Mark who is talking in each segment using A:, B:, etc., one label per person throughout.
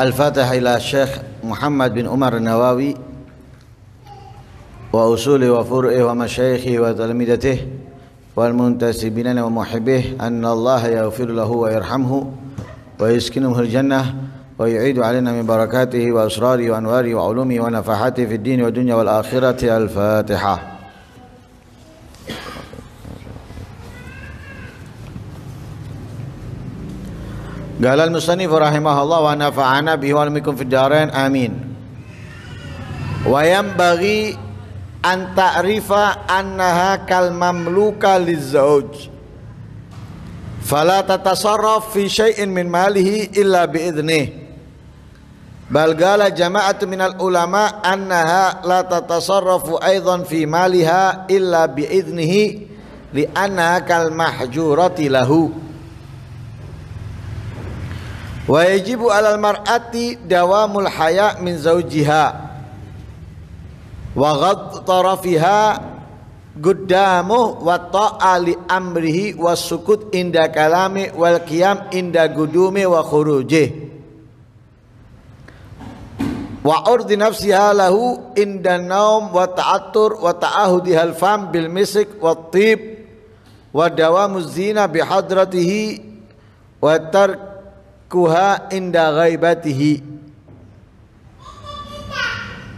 A: الفاتحة إلى الشيخ محمد بن عمر النواوي وأصوله وفرعه ومشايخه وتلميذته والمنتسبين ومحبيه أن الله يغفر له ويرحمه ويسكنه الجنة ويعيد علينا من بركاته وأسراره وأنواره وعلومه ونفحاته في الدين والدنيا والآخرة الفاتحة قال المصنف رحمه الله ونفعنا به ولمكم في الدارين آمين وينبغي أن تعرف أنها كالمملوكة للزوج فلا تتصرف في شيء من ماله إلا بإذنه بل قال جماعة من العلماء أنها لا تتصرف أيضا في مالها إلا بإذنه لأنها كالمحجورة له Wa yajibu 'alal mar'ati dawamul haya min zaujiha wa ghadd tarafiha guddamu wa ta'ali amrihi wa sukut inda kalami wal qiyam inda gudumi wa khurujih wa urdi nafsiha lahu inda naum wa ta'attur wa ta'ahudi halfam bil misik wa tib wa dawamu zina bihadratihi wa tark kuha inda ghaibatihi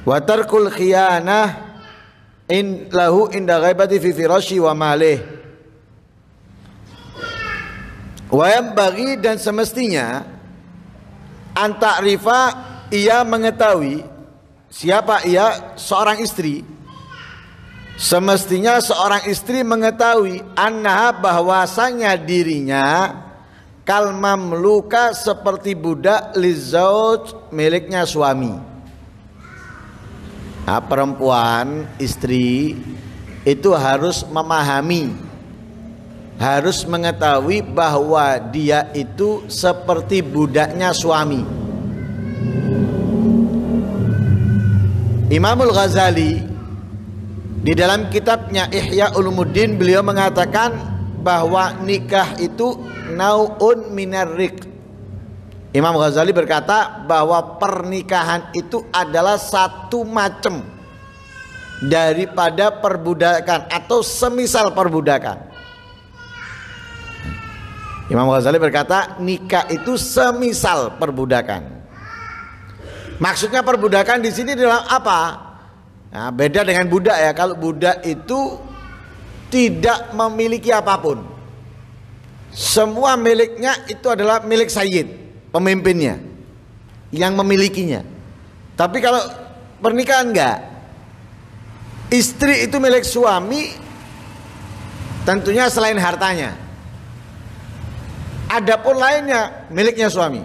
A: wa tarkul khiyanah in lahu inda ghaibati fi firashi wa malih wa bagi dan semestinya antarifa ia mengetahui siapa ia seorang istri semestinya seorang istri mengetahui anha bahwasanya dirinya kal mamluka seperti budak lizauj miliknya suami nah, perempuan istri itu harus memahami harus mengetahui bahwa dia itu seperti budaknya suami Imamul Ghazali di dalam kitabnya Ihya Ulumuddin beliau mengatakan bahwa nikah itu nau'un minarik, Imam Ghazali berkata bahwa pernikahan itu adalah satu macam daripada perbudakan atau semisal perbudakan. Imam Ghazali berkata nikah itu semisal perbudakan. Maksudnya perbudakan di sini dalam apa? Nah, beda dengan budak ya. Kalau budak itu tidak memiliki apapun. Semua miliknya itu adalah milik Sayyid, pemimpinnya yang memilikinya. Tapi kalau pernikahan enggak? Istri itu milik suami tentunya selain hartanya. ada pun lainnya miliknya suami.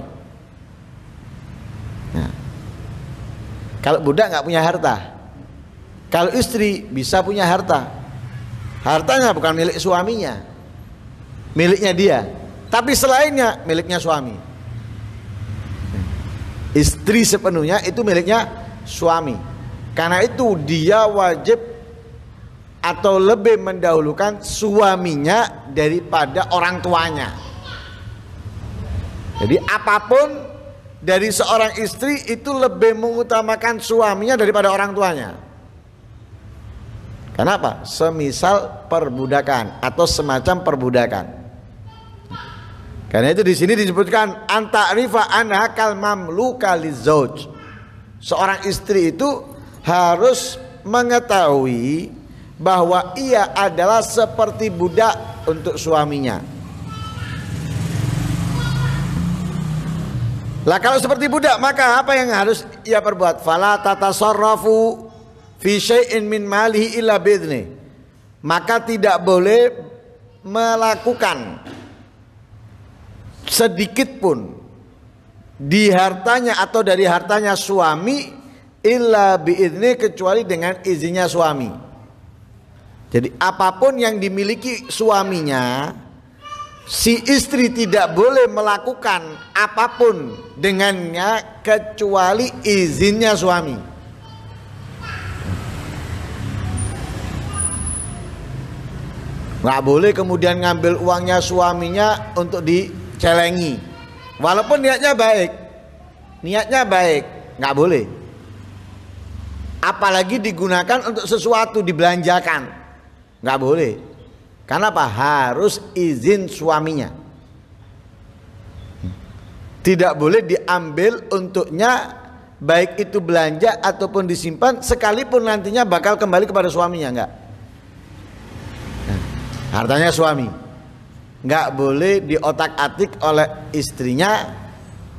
A: Nah. Kalau budak nggak punya harta, kalau istri bisa punya harta, hartanya bukan milik suaminya miliknya dia tapi selainnya miliknya suami istri sepenuhnya itu miliknya suami karena itu dia wajib atau lebih mendahulukan suaminya daripada orang tuanya jadi apapun dari seorang istri itu lebih mengutamakan suaminya daripada orang tuanya Kenapa? Semisal perbudakan atau semacam perbudakan. Karena itu di sini disebutkan antarifa mamlu mamluka lizauj. Seorang istri itu harus mengetahui bahwa ia adalah seperti budak untuk suaminya. Lah kalau seperti budak maka apa yang harus ia perbuat? Fala tatasarrafu fi syai'in min malihi illa bidni. Maka tidak boleh melakukan sedikit pun di hartanya atau dari hartanya suami illa biidni kecuali dengan izinnya suami. Jadi apapun yang dimiliki suaminya si istri tidak boleh melakukan apapun dengannya kecuali izinnya suami. Nggak boleh kemudian ngambil uangnya suaminya untuk di celengi. Walaupun niatnya baik, niatnya baik, nggak boleh. Apalagi digunakan untuk sesuatu dibelanjakan, nggak boleh. Karena apa? Harus izin suaminya. Tidak boleh diambil untuknya baik itu belanja ataupun disimpan sekalipun nantinya bakal kembali kepada suaminya enggak. Nah, hartanya suami nggak boleh diotak-atik oleh istrinya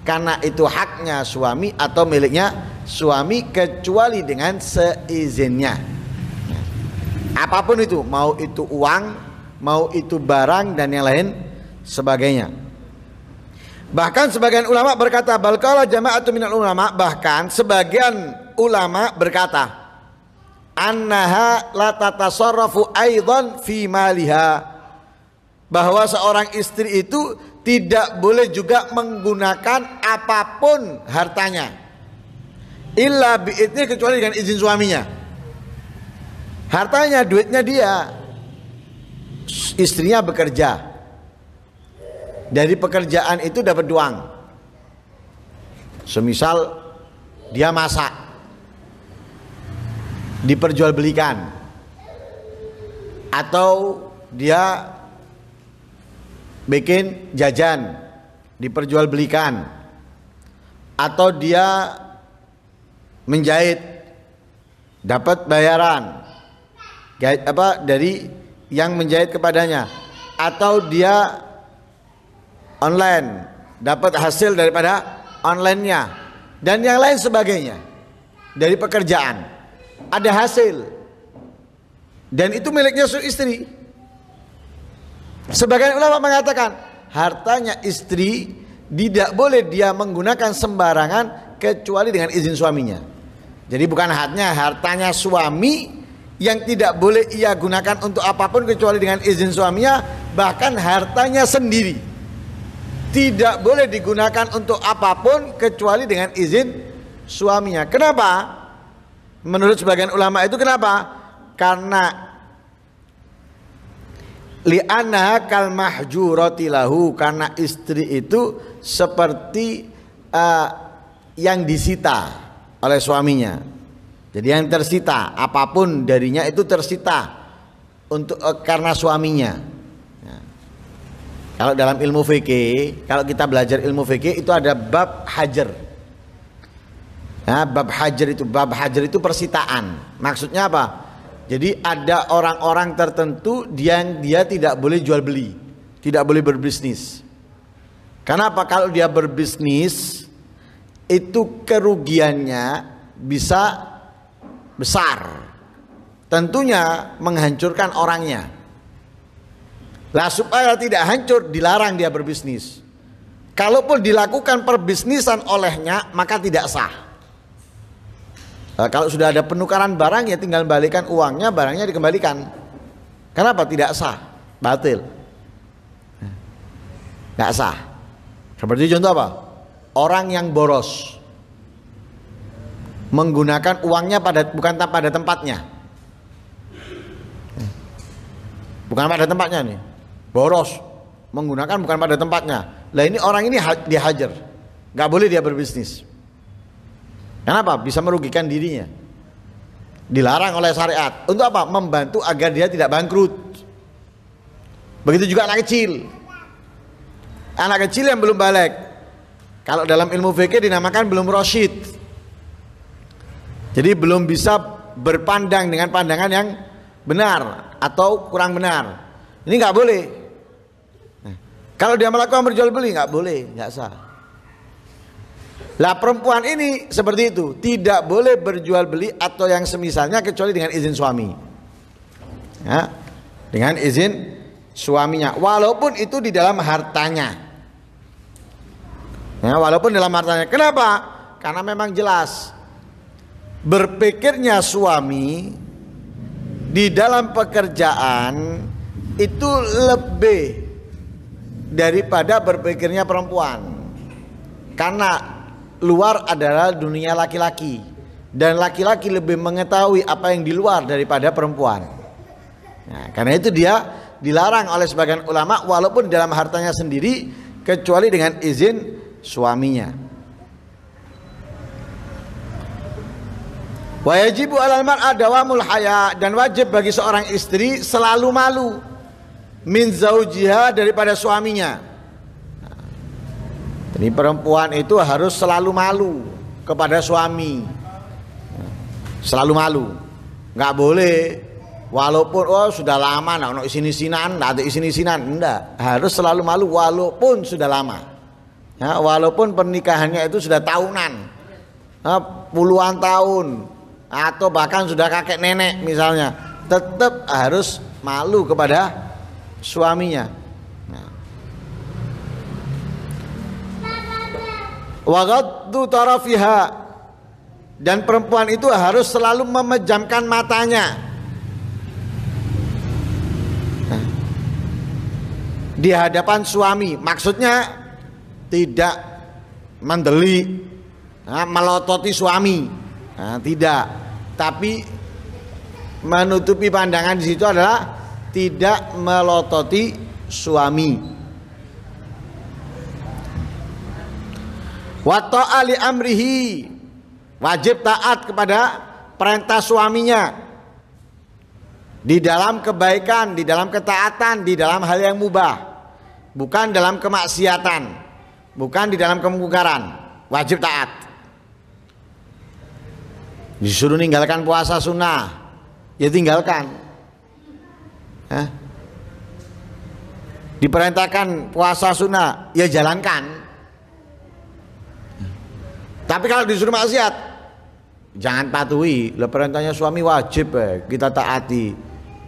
A: karena itu haknya suami atau miliknya suami kecuali dengan seizinnya apapun itu mau itu uang mau itu barang dan yang lain sebagainya bahkan sebagian ulama berkata balkala jama'atu minal ulama bahkan sebagian ulama berkata annaha la tatasarrafu aidan fi maliha bahwa seorang istri itu tidak boleh juga menggunakan apapun hartanya illa biitni kecuali dengan izin suaminya hartanya duitnya dia istrinya bekerja dari pekerjaan itu dapat uang semisal dia masak diperjualbelikan atau dia bikin jajan diperjualbelikan atau dia menjahit dapat bayaran apa dari yang menjahit kepadanya atau dia online dapat hasil daripada onlinenya dan yang lain sebagainya dari pekerjaan ada hasil dan itu miliknya suami istri Sebagian ulama mengatakan hartanya istri tidak boleh dia menggunakan sembarangan kecuali dengan izin suaminya. Jadi bukan haknya hartanya suami yang tidak boleh ia gunakan untuk apapun kecuali dengan izin suaminya, bahkan hartanya sendiri tidak boleh digunakan untuk apapun kecuali dengan izin suaminya. Kenapa? Menurut sebagian ulama itu kenapa? Karena Liana kal roti lahu karena istri itu seperti uh, yang disita oleh suaminya. Jadi yang tersita, apapun darinya itu tersita untuk uh, karena suaminya. Ya. Kalau dalam ilmu fikih, kalau kita belajar ilmu fikih itu ada bab hajar. Ya, bab hajar itu bab hajar itu persitaan. Maksudnya apa? Jadi ada orang-orang tertentu yang dia tidak boleh jual beli, tidak boleh berbisnis. karena Kenapa kalau dia berbisnis itu kerugiannya bisa besar. Tentunya menghancurkan orangnya. Lah supaya tidak hancur dilarang dia berbisnis. Kalaupun dilakukan perbisnisan olehnya maka tidak sah. Nah, kalau sudah ada penukaran barang ya tinggal balikan uangnya, barangnya dikembalikan. Kenapa tidak sah? Batil. Nggak sah. Seperti contoh apa? Orang yang boros menggunakan uangnya pada bukan pada tempatnya. Bukan pada tempatnya nih. Boros menggunakan bukan pada tempatnya. Lah ini orang ini dihajar. Nggak boleh dia berbisnis. Kenapa? Bisa merugikan dirinya. Dilarang oleh syariat. Untuk apa? Membantu agar dia tidak bangkrut. Begitu juga anak kecil. Anak kecil yang belum balik. Kalau dalam ilmu fikih dinamakan belum rosyid. Jadi belum bisa berpandang dengan pandangan yang benar atau kurang benar. Ini nggak boleh. Nah, kalau dia melakukan berjual beli nggak boleh, nggak sah. Lah perempuan ini seperti itu, tidak boleh berjual beli atau yang semisalnya kecuali dengan izin suami. Ya, dengan izin suaminya, walaupun itu di dalam hartanya. Ya, walaupun dalam hartanya. Kenapa? Karena memang jelas berpikirnya suami di dalam pekerjaan itu lebih daripada berpikirnya perempuan. Karena luar adalah dunia laki-laki dan laki-laki lebih mengetahui apa yang di luar daripada perempuan. Nah, karena itu dia dilarang oleh sebagian ulama walaupun dalam hartanya sendiri kecuali dengan izin suaminya. Wajibu alal mar'a dawamul haya dan wajib bagi seorang istri selalu malu min zaujiha daripada suaminya. Jadi perempuan itu harus selalu malu kepada suami. Selalu malu. Nggak boleh walaupun oh sudah lama nah ono isini sinan, nah, ada isin enggak harus selalu malu walaupun sudah lama ya, walaupun pernikahannya itu sudah tahunan ya, puluhan tahun atau bahkan sudah kakek nenek misalnya tetap harus malu kepada suaminya Wagaddu tarafiha dan perempuan itu harus selalu memejamkan matanya. Nah. di hadapan suami, maksudnya tidak mendeli, nah, melototi suami, nah, tidak, tapi menutupi pandangan di situ adalah tidak melototi suami. wa ta'ali amrihi wajib taat kepada perintah suaminya di dalam kebaikan, di dalam ketaatan, di dalam hal yang mubah, bukan dalam kemaksiatan, bukan di dalam kemungkaran. Wajib taat. Disuruh ninggalkan puasa sunnah, ya tinggalkan. Hah? Diperintahkan puasa sunnah, ya jalankan. Tapi kalau disuruh maksiat, jangan patuhi. Lah perintahnya suami wajib eh, kita taati.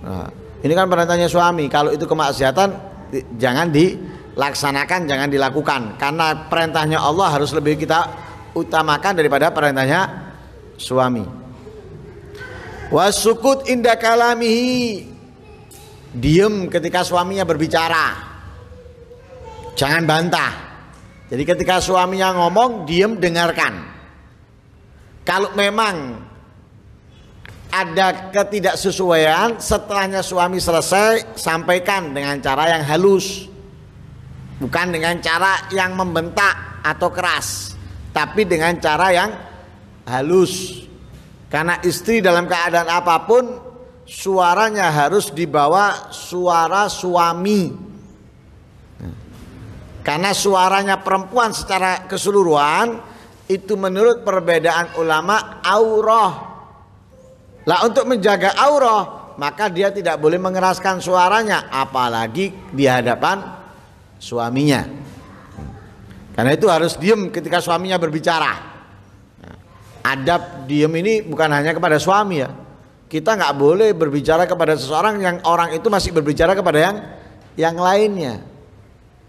A: Nah, ini kan perintahnya suami. Kalau itu kemaksiatan jangan dilaksanakan, jangan dilakukan karena perintahnya Allah harus lebih kita utamakan daripada perintahnya suami. Wasukut inda kalamihi diem ketika suaminya berbicara jangan bantah jadi ketika suaminya ngomong, diem dengarkan. Kalau memang ada ketidaksesuaian, setelahnya suami selesai, sampaikan dengan cara yang halus. Bukan dengan cara yang membentak atau keras, tapi dengan cara yang halus. Karena istri dalam keadaan apapun suaranya harus dibawa suara suami karena suaranya perempuan secara keseluruhan itu menurut perbedaan ulama aurah. Lah untuk menjaga aurah maka dia tidak boleh mengeraskan suaranya apalagi di hadapan suaminya. Karena itu harus diem ketika suaminya berbicara. Adab diem ini bukan hanya kepada suami ya. Kita nggak boleh berbicara kepada seseorang yang orang itu masih berbicara kepada yang yang lainnya.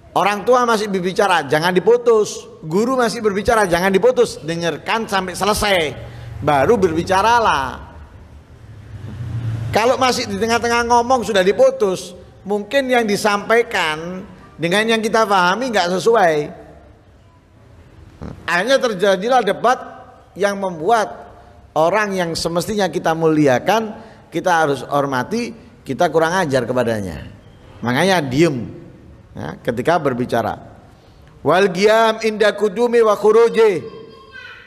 A: Orang tua masih berbicara, jangan diputus. Guru masih berbicara, jangan diputus. Dengarkan sampai selesai. Baru berbicaralah. Kalau masih di tengah-tengah ngomong sudah diputus, mungkin yang disampaikan dengan yang kita pahami nggak sesuai. Akhirnya terjadilah debat yang membuat orang yang semestinya kita muliakan, kita harus hormati, kita kurang ajar kepadanya. Makanya diem ya, ketika berbicara wal giam inda kudumi wa khuruji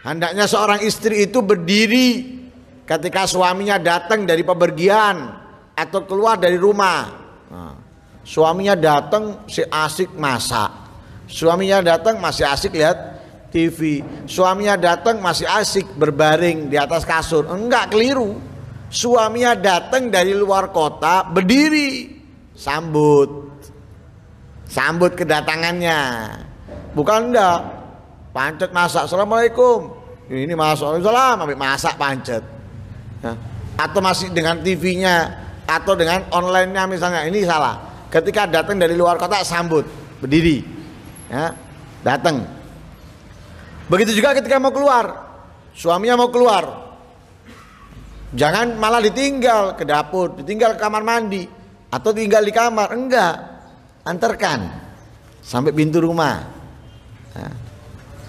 A: hendaknya seorang istri itu berdiri ketika suaminya datang dari pepergian atau keluar dari rumah nah, suaminya datang si asik masak suaminya datang masih asik lihat TV suaminya datang masih asik berbaring di atas kasur enggak keliru suaminya datang dari luar kota berdiri sambut sambut kedatangannya bukan enggak pancet masak assalamualaikum ini masak salam ambil masak pancet ya. atau masih dengan TV-nya atau dengan online-nya misalnya ini salah ketika datang dari luar kota sambut berdiri ya datang begitu juga ketika mau keluar suaminya mau keluar jangan malah ditinggal ke dapur ditinggal ke kamar mandi atau tinggal di kamar enggak antarkan sampai pintu rumah.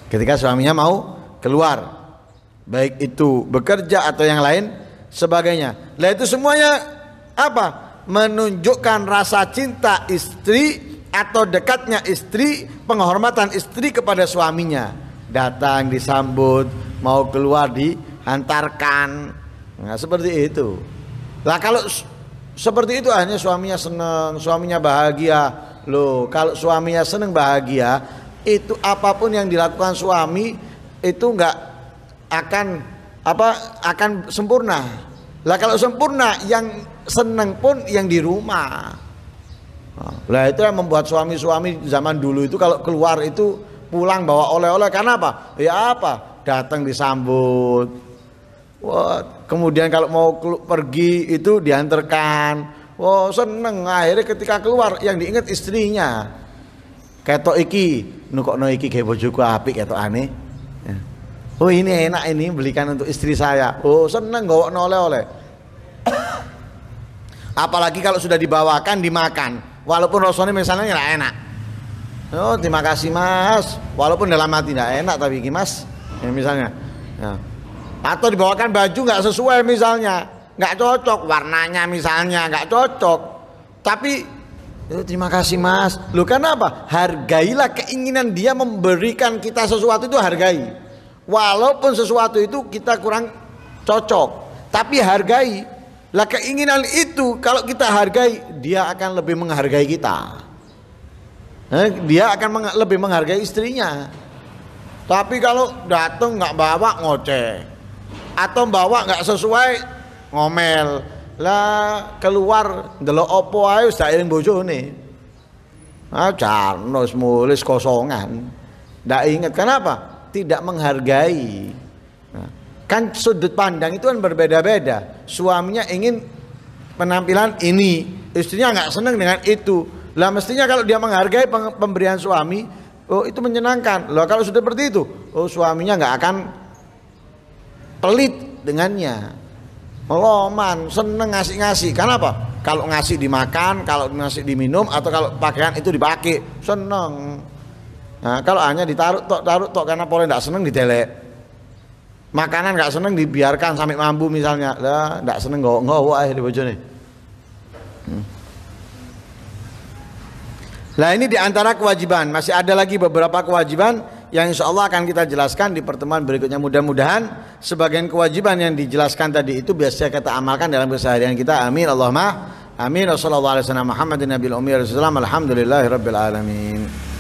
A: ketika suaminya mau keluar, baik itu bekerja atau yang lain sebagainya. Nah itu semuanya apa? Menunjukkan rasa cinta istri atau dekatnya istri, penghormatan istri kepada suaminya. Datang disambut, mau keluar dihantarkan. Nah, seperti itu. Lah kalau seperti itu akhirnya suaminya seneng, suaminya bahagia. Loh, kalau suaminya seneng bahagia, itu apapun yang dilakukan suami itu nggak akan apa akan sempurna. Lah kalau sempurna yang seneng pun yang di rumah. Ah, lah itu yang membuat suami-suami zaman dulu itu kalau keluar itu pulang bawa oleh-oleh karena apa? Ya apa? Datang disambut, Wah, kemudian kalau mau pergi itu diantarkan. Wah, seneng akhirnya ketika keluar yang diingat istrinya. Ketok iki, no iki gawe juga apik ketokane. aneh. Ya. Oh, ini enak ini belikan untuk istri saya. Oh, seneng gawokno oleh-oleh. Apalagi kalau sudah dibawakan dimakan, walaupun rasanya misalnya nggak enak. Oh, terima kasih Mas. Walaupun dalam hati tidak enak tapi gimas, Ya, misalnya. Ya atau dibawakan baju nggak sesuai misalnya nggak cocok warnanya misalnya nggak cocok tapi eh, terima kasih mas lu karena apa hargailah keinginan dia memberikan kita sesuatu itu hargai walaupun sesuatu itu kita kurang cocok tapi hargai lah keinginan itu kalau kita hargai dia akan lebih menghargai kita eh, dia akan lebih menghargai istrinya tapi kalau datang nggak bawa ngoceh atau bawa nggak sesuai ngomel lah keluar delok opo ayo tak iring nih ah carnos mulis kosongan tidak ingat kenapa tidak menghargai nah, kan sudut pandang itu kan berbeda-beda suaminya ingin penampilan ini istrinya nggak seneng dengan itu lah mestinya kalau dia menghargai pemberian suami oh itu menyenangkan loh kalau sudah seperti itu oh suaminya nggak akan pelit dengannya meloman seneng ngasih-ngasih karena apa kalau ngasih dimakan kalau ngasih diminum atau kalau pakaian itu dipakai seneng nah, kalau hanya ditaruh tok taruh tok karena pola tidak seneng ditelek makanan nggak seneng dibiarkan sampai mampu misalnya lah nggak seneng nggak nggak wah di baju nih hmm. Nah ini diantara kewajiban Masih ada lagi beberapa kewajiban yang insya Allah akan kita jelaskan di pertemuan berikutnya mudah-mudahan sebagian kewajiban yang dijelaskan tadi itu biasanya kita amalkan dalam keseharian kita amin Allahumma amin wassalamualaikum alaihi wasallam Muhammadin Nabiul ummi